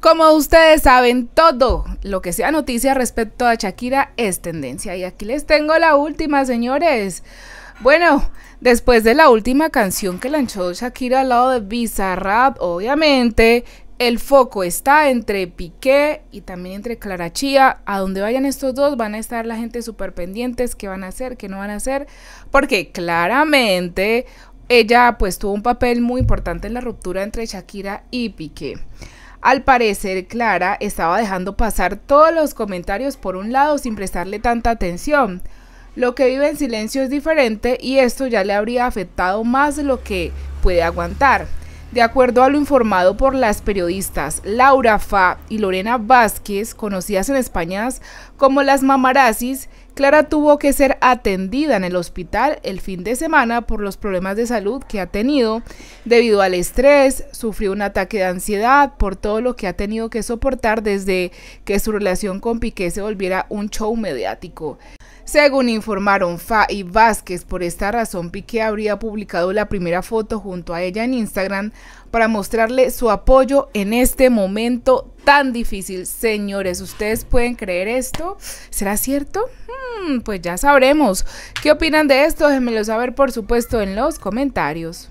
Como ustedes saben, todo lo que sea noticia respecto a Shakira es tendencia. Y aquí les tengo la última, señores. Bueno, después de la última canción que lanzó Shakira al lado de Bizarrap, obviamente, el foco está entre Piqué y también entre Clara Chía. A donde vayan estos dos van a estar la gente súper pendientes, qué van a hacer, qué no van a hacer. Porque claramente ella pues tuvo un papel muy importante en la ruptura entre Shakira y Piqué. Al parecer, Clara estaba dejando pasar todos los comentarios por un lado sin prestarle tanta atención. Lo que vive en silencio es diferente y esto ya le habría afectado más de lo que puede aguantar. De acuerdo a lo informado por las periodistas Laura Fa y Lorena Vázquez, conocidas en España como las mamarazis, Clara tuvo que ser atendida en el hospital el fin de semana por los problemas de salud que ha tenido debido al estrés, sufrió un ataque de ansiedad por todo lo que ha tenido que soportar desde que su relación con Piqué se volviera un show mediático. Según informaron Fa y Vázquez, por esta razón Piqué habría publicado la primera foto junto a ella en Instagram para mostrarle su apoyo en este momento tan difícil. Señores, ¿ustedes pueden creer esto? ¿Será cierto? Hmm, pues ya sabremos. ¿Qué opinan de esto? Déjenmelo saber por supuesto en los comentarios.